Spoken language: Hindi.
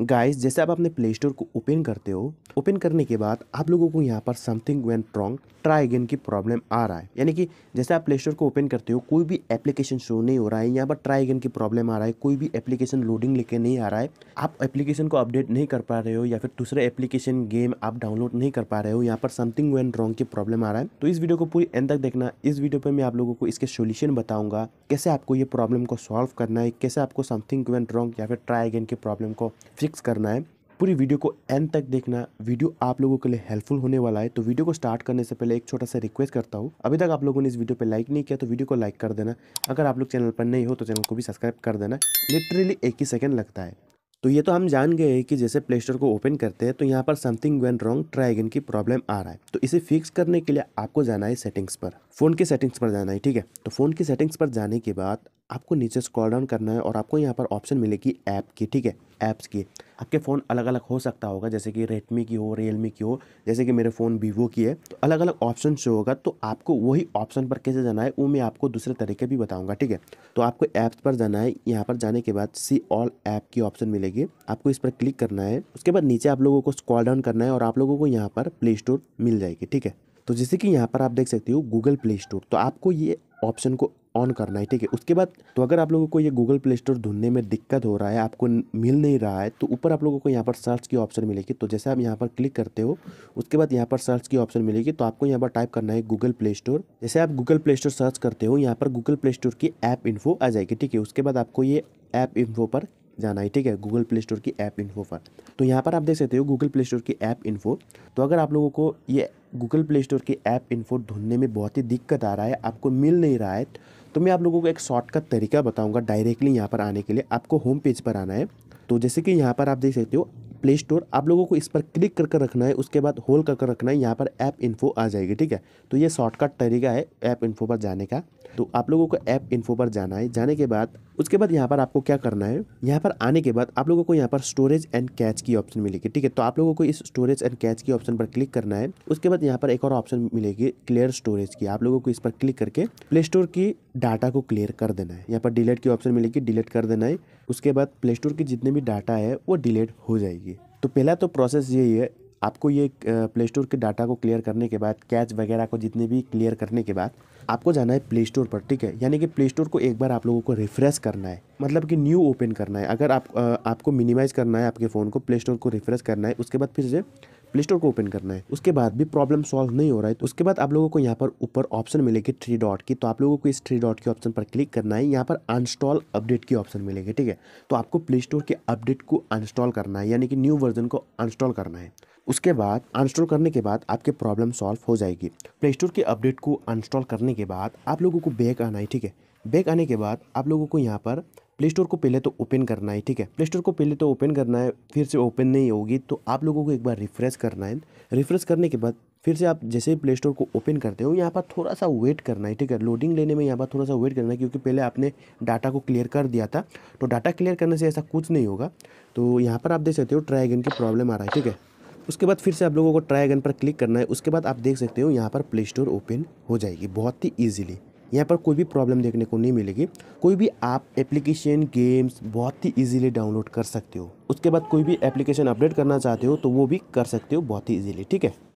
गाइस जैसे आप अपने प्ले स्टोर को ओपन करते हो ओपन करने के बाद आप लोगों को यहाँ पर something went wrong try again की प्रॉब्लम आ रहा है यानी कि जैसे आप प्ले स्टोर को ओपन करते हो कोई भी एप्लीकेशन शो नहीं हो रहा है यहाँ पर ट्राई अगेन की प्रॉब्लम आ रहा है कोई भी एप्लीकेशन लोडिंग लेके नहीं आ रहा है आप एप्लीकेशन को अपडेट नहीं कर पा रहे हो या फिर दूसरे एप्लीकेशन गेम आप डाउनलोड नहीं कर पा रहे हो यहाँ पर समथिंग वेन रॉन्ग की प्रॉब्लम आ रहा है तो इस वीडियो को पूरी एंड तक देखना इस वीडियो पर मैं आप लोगों को इसके सोल्यूशन बताऊंगा कैसे आपको ये प्रॉब्लम को सॉल्व करना है कैसे आपको समथिंग वेन रॉन्ग या फिर ट्राई अगेन की प्रॉब्लम को फिक्स करना है पूरी वीडियो को एंड तक देखना वीडियो आप लोगों के लिए हेल्पफुल होने वाला है तो वीडियो को स्टार्ट करने से पहले एक छोटा सा रिक्वेस्ट करता हूँ अभी तक आप लोगों ने इस वीडियो पे लाइक नहीं किया तो वीडियो को लाइक कर देना अगर आप लोग चैनल पर नहीं हो तो चैनल को भी सब्सक्राइब कर देना लिटरली एक ही सेकेंड लगता है तो ये तो हम जान गए हैं कि जैसे प्ले स्टोर को ओपन करते हैं तो यहाँ पर समथिंग वेन रॉन्ग ट्राइगन की प्रॉब्लम आ रहा है तो इसे फिक्स करने के लिए आपको जाना है सेटिंग्स पर फोन के सेटिंग्स पर जाना है ठीक है तो फोन की सेटिंग्स पर जाने के बाद आपको नीचे स्क्रॉल डाउन करना है और आपको यहाँ पर ऑप्शन मिलेगी ऐप की ठीक है ऐप्स की आपके फ़ोन अलग अलग हो सकता होगा जैसे कि रेडमी की हो रियलमी की हो जैसे कि मेरे फ़ोन वीवो की है तो अलग अलग ऑप्शन शो होगा तो आपको वही ऑप्शन पर कैसे जाना है वो मैं आपको दूसरे तरीके भी बताऊंगा ठीक है तो आपको ऐप्स पर जाना है यहाँ पर जाने के बाद सी ऑल ऐप की ऑप्शन मिलेगी आपको इस पर क्लिक करना है उसके बाद नीचे आप लोगों को स्क्रॉल डाउन करना है और आप लोगों को यहाँ पर प्ले स्टोर मिल जाएगी ठीक है तो जैसे कि यहाँ पर आप देख सकते हो गूगल प्ले स्टोर तो आपको ये ऑप्शन को ऑन करना है ठीक है उसके बाद तो अगर आप लोगों को ये गूगल प्ले स्टोर ढूंढने में दिक्कत हो रहा है आपको मिल नहीं रहा है तो ऊपर आप लोगों को यहाँ पर सर्च की ऑप्शन मिलेगी तो जैसे आप यहाँ पर क्लिक करते हो उसके बाद यहाँ पर सर्च की ऑप्शन मिलेगी तो आपको यहाँ पर टाइप करना है गूगल प्ले स्टोर जैसे आप गूगल प्ले स्टोर सर्च करते हो यहाँ पर गूगल प्ले स्टोर की ऐप इन्फो आ जाएगी ठीक है उसके बाद आपको ये ऐप इन्फो पर जाना है ठीक है गूगल प्ले स्टोर की ऐप इन्फो पर तो यहाँ पर आप देख सकते हो गूगल प्ले स्टोर की ऐप इन्फो तो अगर आप लोगों को ये गूगल प्ले स्टोर की ऐप इन्फो ढूंढने में बहुत ही दिक्कत आ रहा है आपको मिल नहीं रहा है तो मैं आप लोगों को एक शॉर्टकट तरीका बताऊँगा डायरेक्टली यहाँ पर आने के लिए आपको होम पेज पर आना है तो जैसे कि यहाँ पर आप देख सकते हो प्ले स्टोर आप लोगों को इस पर क्लिक करके रखना है उसके बाद होल करके रखना है यहाँ पर ऐप इन्फो आ जाएगी ठीक है तो ये शॉर्टकट तरीका है ऐप इन्फो पर जाने का तो आप लोगों को ऐप इन्फो पर जाना है जाने के बाद उसके बाद यहाँ पर आपको क्या करना है यहाँ पर आने के बाद आप लोगों को यहाँ पर स्टोरेज एंड कैच की ऑप्शन मिलेगी ठीक है तो आप लोगों को इस स्टोरेज एंड कैच की ऑप्शन पर क्लिक करना है उसके बाद यहाँ पर एक और ऑप्शन मिलेगी क्लियर स्टोरेज की आप लोगों को इस पर क्लिक करके प्ले स्टोर की डाटा को क्लियर कर देना है यहाँ पर डिलीट की ऑप्शन मिलेगी डिलीट कर देना है उसके बाद प्ले स्टोर की जितने भी डाटा है वो डिलीट हो जाएगी तो पहला तो प्रोसेस यही है आपको ये प्ले स्टोर के डाटा को क्लियर करने के बाद कैच वगैरह को जितने भी क्लियर करने के बाद आपको जाना है प्ले स्टोर पर ठीक है यानी कि प्ले स्टोर को एक बार आप लोगों को रिफ्रेश करना है मतलब कि न्यू ओपन करना है अगर आप आ, आपको मिनिमाइज़ करना है आपके फ़ोन को प्ले स्टोर को रिफ्रेश करना है उसके बाद फिर से प्ले स्टोर को ओपन करना है उसके बाद भी प्रॉब्लम सॉल्व नहीं हो रहा है तो उसके बाद आप लोगों को यहाँ पर ऊपर ऑप्शन मिलेगी थ्री डॉट की तो आप लोगों को इस थ्री डॉट के ऑप्शन पर क्लिक करना है यहाँ पर अनस्टॉल अपडेट की ऑप्शन मिलेगी ठीक है तो आपको प्ले स्टोर के अपडेट को अनस्टॉल करना है यानी कि न्यू वर्जन को अनस्टॉल करना है उसके बाद अनस्टॉल करने के बाद आपके प्रॉब्लम सॉल्व हो जाएगी प्ले स्टोर के अपडेट को अनस्टॉल करने के बाद आप लोगों को बैक आना है ठीक है बैक आने के बाद आप लोगों को यहाँ पर प्ले स्टोर को पहले तो ओपन करना है ठीक है प्ले स्टोर को पहले तो ओपन करना है फिर से ओपन नहीं होगी तो आप लोगों को एक बार रिफ्रेश करना है रिफ्रेश करने के बाद फिर से आप जैसे ही प्ले स्टोर को ओपन करते हो यहाँ पर थोड़ा सा वेट करना है ठीक है लोडिंग लेने में यहाँ पर थोड़ा सा वेट करना है क्योंकि पहले आपने डाटा को क्लियर कर दिया था तो डाटा क्लियर करने से ऐसा कुछ नहीं होगा तो यहाँ पर आप देख सकते हो ट्राई अगेन की प्रॉब्लम आ रहा है ठीक है उसके बाद फिर से आप लोगों को ट्राई अगन पर क्लिक करना है उसके बाद आप देख सकते हो यहाँ पर प्ले स्टोर ओपन हो जाएगी बहुत ही ईजिली यहाँ पर कोई भी प्रॉब्लम देखने को नहीं मिलेगी कोई भी आप एप्लीकेशन गेम्स बहुत ही इजीली डाउनलोड कर सकते हो उसके बाद कोई भी एप्लीकेशन अपडेट करना चाहते हो तो वो भी कर सकते हो बहुत ही इजीली ठीक है